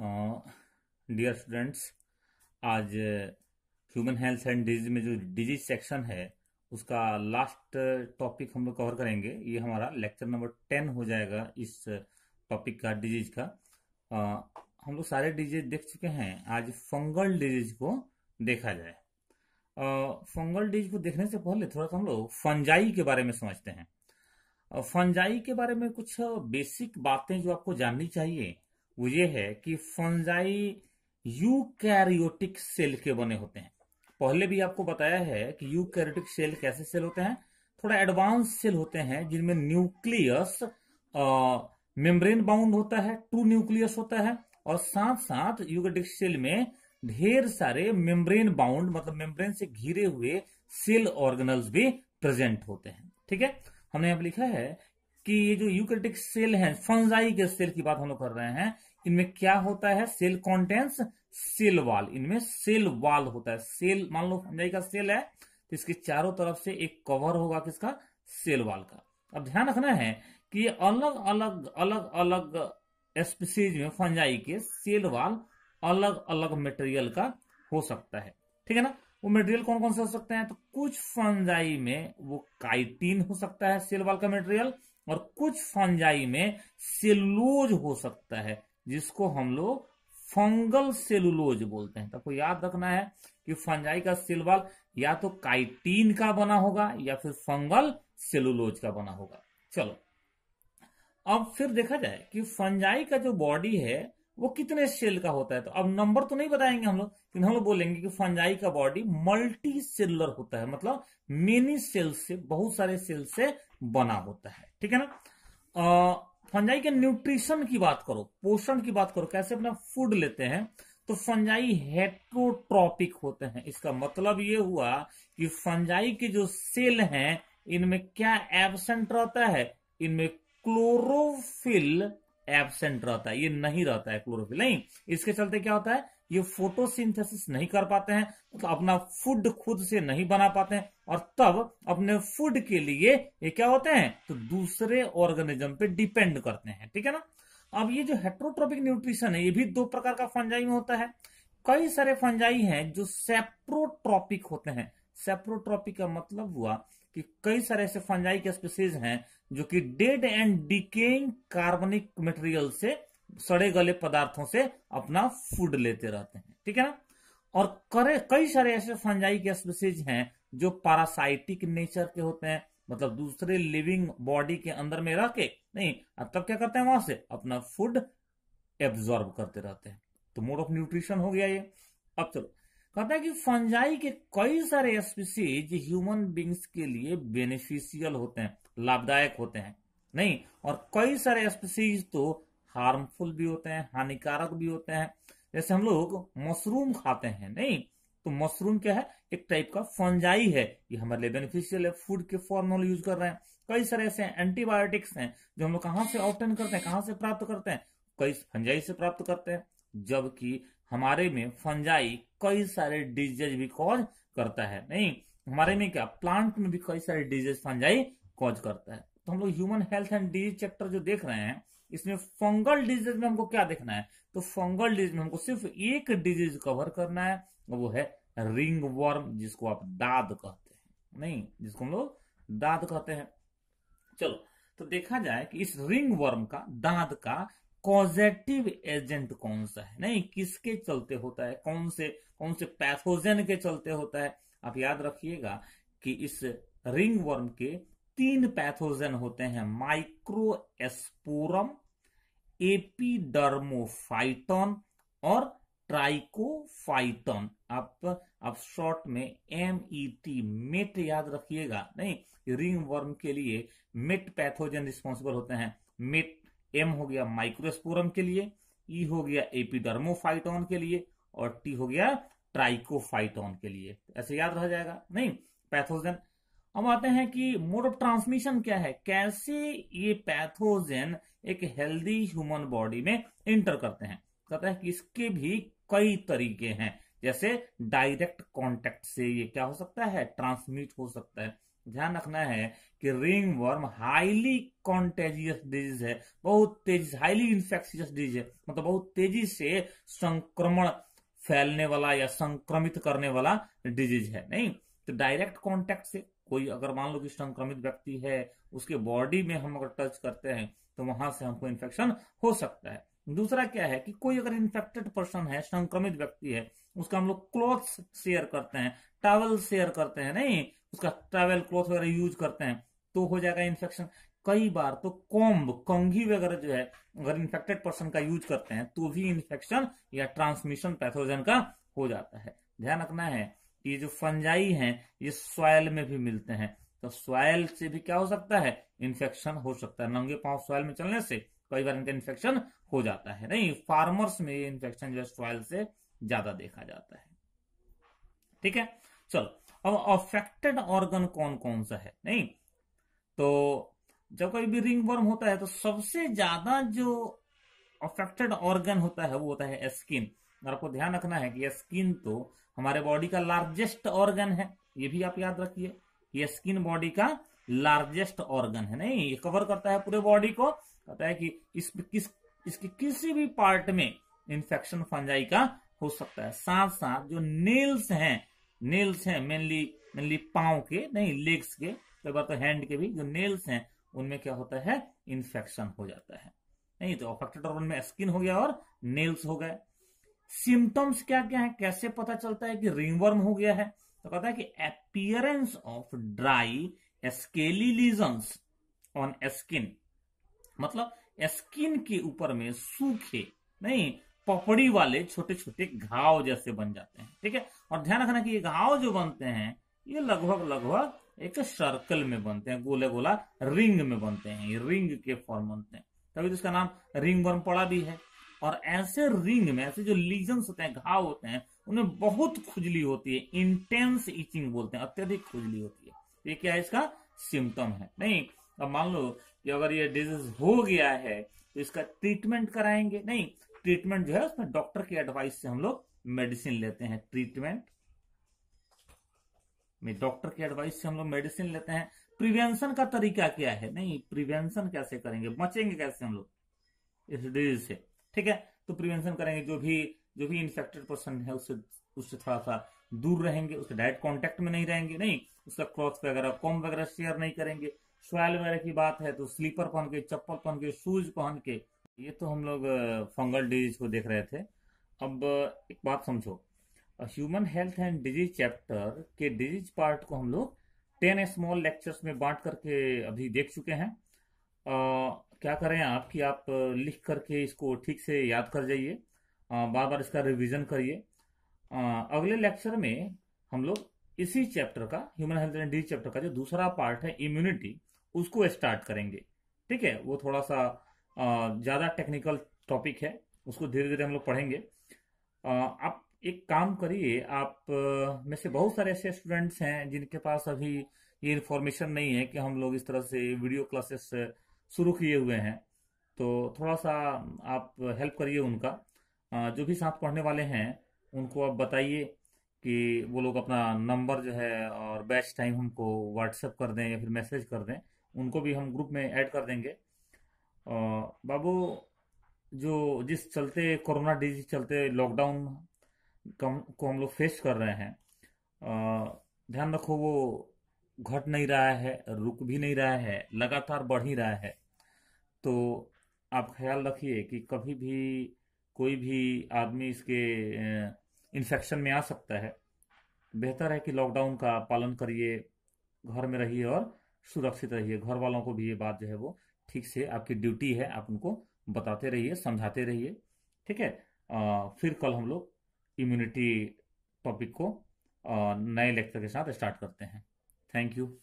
Dear uh, students आज human health and disease में जो डिजीज सेक्शन है उसका लास्ट टॉपिक uh, हम लोग कवर करेंगे ये हमारा लेक्चर नंबर टेन हो जाएगा इस टॉपिक uh, का डिजीज का आ, हम लोग सारे डिजीज देख चुके हैं आज फंगल डिजीज को देखा जाए फंगल डिजीज को देखने से पहले थोड़ा सा हम लोग फंजाई के बारे में समझते हैं फंजाई के बारे में कुछ बेसिक बातें जो आपको जाननी चाहिए वो ये है कि फंजाई यूकैरियोटिक सेल के बने होते हैं पहले भी आपको बताया है कि यूकैरियोटिक सेल कैसे सेल होते हैं थोड़ा एडवांस सेल होते हैं जिनमें न्यूक्लियस मेम्ब्रेन बाउंड होता है टू न्यूक्लियस होता है और साथ साथ यूकैरियोटिक सेल में ढेर सारे मेम्ब्रेन बाउंड मतलब मेम्ब्रेन से घिरे हुए सेल ऑर्गेनल्स भी प्रेजेंट होते हैं ठीक है हमने यहां लिखा है कि ये जो यूकैरियोटिक सेल है फंजाई के सेल की बात हम लोग कर रहे हैं इनमें क्या होता है सेल कॉन्टेंस सेल वाल इनमें सेल वाल होता है सेल मान लो का सेल है तो इसके चारों तरफ से एक कवर होगा किसका सेल वाल का अब ध्यान रखना है कि अलग अलग अलग अलग स्पीसीज में फंजाई के सेल वाल अलग अलग मटेरियल का हो सकता है ठीक है ना वो मटेरियल कौन कौन से हो सकते हैं तो कुछ फंजाई में वो काइटीन हो सकता है सेल वाल का मटेरियल और कुछ फंजाई में सेलोज हो सकता है जिसको हम लोग फंगल सेलुलोज बोलते हैं तो आपको याद रखना है कि फंजाई का सिलवाल या तो काइटीन का बना होगा या फिर फंगल सेलुलोज का बना होगा चलो अब फिर देखा जाए कि फंजाई का जो बॉडी है वो कितने सेल का होता है तो अब नंबर तो नहीं बताएंगे हम लोग लेकिन हम लोग बोलेंगे कि फंजाई का बॉडी मल्टी सेलुलर होता है मतलब मिनी सेल से बहुत सारे सेल से बना होता है ठीक है ना आ, फंजाई के न्यूट्रिशन की बात करो पोषण की बात करो कैसे अपना फूड लेते हैं तो फंजाई हेट्रोट्रॉपिक होते हैं इसका मतलब ये हुआ कि फंजाई के जो सेल हैं इनमें क्या एबसेंट रहता है इनमें क्लोरोफिल एबसेंट रहता है ये नहीं रहता है क्लोरोफिल नहीं इसके चलते क्या होता है ये फोटोसिंथेसिस नहीं कर पाते हैं तो अपना फूड खुद से नहीं बना पाते हैं और तब अपने फूड के लिए ये क्या होते हैं तो दूसरे ऑर्गेनिज्म पे डिपेंड करते हैं ठीक है ना अब ये जो हेट्रोट्रॉपिक न्यूट्रिशन है ये भी दो प्रकार का फंजाई में होता है कई सारे फंजाई हैं जो सेप्रोट्रॉपिक होते हैं सेप्रोट्रॉपिक का मतलब हुआ कि कई सारे ऐसे फंजाई के स्पीसीज हैं जो कि डेड एंड डिकेइंग कार्बनिक मटेरियल से सड़े गले पदार्थों से अपना फूड लेते रहते हैं ठीक है ना और करे कई सारे ऐसे फंजाई के स्पेसिज हैं जो पारासाइटिक नेचर के होते हैं मतलब दूसरे लिविंग बॉडी के अंदर में रह के नहीं अब तब क्या करते हैं वहां से अपना फूड एब्जॉर्ब करते रहते हैं तो मोड ऑफ न्यूट्रिशन हो गया ये अब चलो कहते हैं कि फंजाई के कई सारे स्पीसीज ह्यूमन बींग्स के लिए बेनिफिशियल होते हैं लाभदायक होते हैं नहीं और कई सारे स्पीसीज तो हार्मफुल भी होते हैं हानिकारक भी होते हैं जैसे हम लोग मशरूम खाते हैं नहीं तो मशरूम क्या है एक टाइप का फंजाई है ये हमारे लिए बेनिफिशियल है फूड के फॉर्म में यूज कर रहे हैं कई सारे ऐसे एंटीबायोटिक्स हैं जो हम लोग कहाँ से ऑप्टेन करते हैं कहाँ से प्राप्त करते हैं कई फंजाई से प्राप्त करते हैं जबकि हमारे में फंजाई कई सारे डिजीज भी कॉज करता है नहीं हमारे में क्या प्लांट में भी कई सारे डिजीज फंजाई कॉज करता है तो हम लोग human health and disease chapter जो देख रहे हैं इसमें फंगल डिजीज में हमको क्या देखना है तो फंगल डिजीज में हमको सिर्फ एक डिजीज कवर करना है वो है रिंग वर्म जिसको आप दाद कहते हैं नहीं जिसको हम लोग दाद कहते हैं चलो तो देखा जाए कि इस रिंग वर्म का दाद का कॉजेटिव एजेंट कौन सा है नहीं किसके चलते होता है कौन से कौन से पैथोजन के चलते होता है आप याद रखिएगा कि इस रिंग वर्म के तीन पैथोजन होते हैं माइक्रोएस्पोरम एपीडर्मोफाइटन और ट्राइकोफाइटन आप आप शॉर्ट में एम ई टी मेट याद रखिएगा नहीं रिंग वर्म के लिए मेट पैथोजन रिस्पॉन्सिबल होते हैं मेट एम हो गया माइक्रोस्पोरम के लिए ई e हो गया एपीडर्मोफाइटॉन के लिए और टी हो गया ट्राइकोफाइटॉन के लिए ऐसे याद रह जाएगा नहीं पैथोजन हम आते हैं कि मोड ऑफ ट्रांसमिशन क्या है कैसे ये पैथोजेन एक हेल्दी ह्यूमन बॉडी में इंटर करते हैं कहता है कि इसके भी कई तरीके हैं जैसे डायरेक्ट कांटेक्ट से ये क्या हो सकता है ट्रांसमिट हो सकता है ध्यान रखना है कि ringworm highly contagious disease है बहुत तेजी हाईली इंफेक्शियस डिजीज है मतलब बहुत तेजी से संक्रमण फैलने वाला या संक्रमित करने वाला डिजीज है नहीं तो डायरेक्ट कांटेक्ट से कोई अगर मान लो कि संक्रमित व्यक्ति है उसके बॉडी में हम अगर टच करते हैं तो वहां से हमको इन्फेक्शन हो सकता है दूसरा क्या है कि कोई अगर इन्फेक्टेड पर्सन है संक्रमित व्यक्ति है उसका हम लोग क्लॉथ शेयर करते हैं टावल शेयर करते हैं नहीं उसका टावल क्लोथ वगैरह यूज करते हैं तो हो जाएगा इन्फेक्शन कई बार तो कॉम्ब कंघी वगैरह जो है अगर इन्फेक्टेड पर्सन का यूज करते हैं तो भी इन्फेक्शन या ट्रांसमिशन पैथोजन का हो जाता है ध्यान रखना है ये जो फंजाई हैं ये सॉयल में भी मिलते हैं तो सॉयल से भी क्या हो सकता है इन्फेक्शन हो सकता है नंगे पांव सॉयल में चलने से कई बार इनका इन्फेक्शन हो जाता है नहीं फार्मर्स में ये इन्फेक्शन जो है सॉयल से ज्यादा देखा जाता है ठीक है चलो अब अफेक्टेड ऑर्गन कौन कौन सा है नहीं तो जब कोई भी रिंग वर्म होता है तो सबसे ज्यादा जो अफेक्टेड ऑर्गन होता है वो होता है स्किन और आपको ध्यान रखना है कि यह स्किन तो हमारे बॉडी का लार्जेस्ट ऑर्गन है ये भी आप याद रखिए यह स्किन बॉडी का लार्जेस्ट ऑर्गन है नहीं ये कवर करता है पूरे बॉडी को कहता है कि इस किस इसके किसी भी पार्ट में इंफेक्शन फंजाई का हो सकता है साथ साथ जो नेल्स हैं नेल्स हैं मेनली मेनली पाव के नहीं लेग्स के कई बार तो हैंड के भी जो नेल्स हैं उनमें क्या होता है इन्फेक्शन हो जाता है नहीं तो अफेक्टेड ऑर्गन में स्किन हो गया और नेल्स हो गए सिम्टम्स क्या क्या है कैसे पता चलता है कि रिंगवर्म हो गया है तो कहता है कि appearance of dry scaly on skin मतलब स्किन के ऊपर में सूखे नहीं पपड़ी वाले छोटे छोटे घाव जैसे बन जाते हैं ठीक है और ध्यान रखना कि ये घाव जो बनते हैं ये लगभग लगभग एक सर्कल में बनते हैं गोले गोला रिंग में बनते हैं ये रिंग के फॉर्म बनते हैं तभी तो इसका नाम रिंग वर्म पड़ा भी है और ऐसे रिंग में ऐसे जो लीजन होते हैं घाव होते हैं उन्हें बहुत खुजली होती है इंटेंस इचिंग बोलते हैं अत्यधिक खुजली होती है तो ये क्या है इसका सिम्टम है नहीं अब मान लो कि अगर ये डिजीज हो गया है तो इसका ट्रीटमेंट कराएंगे नहीं ट्रीटमेंट जो है उसमें डॉक्टर की एडवाइस से हम लोग मेडिसिन लेते हैं ट्रीटमेंट में डॉक्टर के एडवाइस से हम लोग मेडिसिन लेते हैं प्रिवेंशन का तरीका क्या है नहीं प्रिवेंशन कैसे करेंगे बचेंगे कैसे हम लोग इस डिजीज से ठीक है तो प्रिवेंशन करेंगे जो भी जो भी इन्फेक्टेड पर्सन है उससे उससे थोड़ा सा दूर रहेंगे उसके डायरेक्ट कॉन्टेक्ट में नहीं रहेंगे नहीं उसका क्लॉथ वगैरह कॉम वगैरह शेयर नहीं करेंगे सॉयल वगैरह की बात है तो स्लीपर पहन के चप्पल पहन के शूज पहन के ये तो हम लोग फंगल डिजीज को देख रहे थे अब एक बात समझो human health and disease chapter के डिजीज पार्ट को हम लोग टेन स्मॉल लेक्चर्स में बांट करके अभी देख चुके हैं क्या करें आप कि आप लिख करके इसको ठीक से याद कर जाइए बार बार इसका रिवीजन करिए अगले लेक्चर में हम लोग इसी चैप्टर का human health and disease chapter का जो दूसरा पार्ट है इम्यूनिटी उसको स्टार्ट करेंगे ठीक है वो थोड़ा सा ज़्यादा टेक्निकल टॉपिक है उसको धीरे धीरे हम लोग पढ़ेंगे आप एक काम करिए आप में से बहुत सारे ऐसे स्टूडेंट्स हैं जिनके पास अभी ये इन्फॉर्मेशन नहीं है कि हम लोग इस तरह से वीडियो क्लासेस शुरू किए हुए हैं तो थोड़ा सा आप हेल्प करिए उनका जो भी साथ पढ़ने वाले हैं उनको आप बताइए कि वो लोग अपना नंबर जो है और बैच टाइम हमको व्हाट्सएप कर दें या फिर मैसेज कर दें उनको भी हम ग्रुप में ऐड कर देंगे बाबू जो जिस चलते कोरोना डिजीज चलते लॉकडाउन को हम लोग फेस कर रहे हैं ध्यान रखो वो घट नहीं रहा है रुक भी नहीं रहा है लगातार बढ़ ही रहा है तो आप ख्याल रखिए कि कभी भी कोई भी आदमी इसके इन्फेक्शन में आ सकता है बेहतर है कि लॉकडाउन का पालन करिए घर में रहिए और सुरक्षित रहिए घर वालों को भी ये बात जो है वो ठीक से आपकी ड्यूटी है आप उनको बताते रहिए समझाते रहिए ठीक है आ, फिर कल हम लोग इम्यूनिटी टॉपिक को नए लेक्चर के साथ स्टार्ट करते हैं Thank you.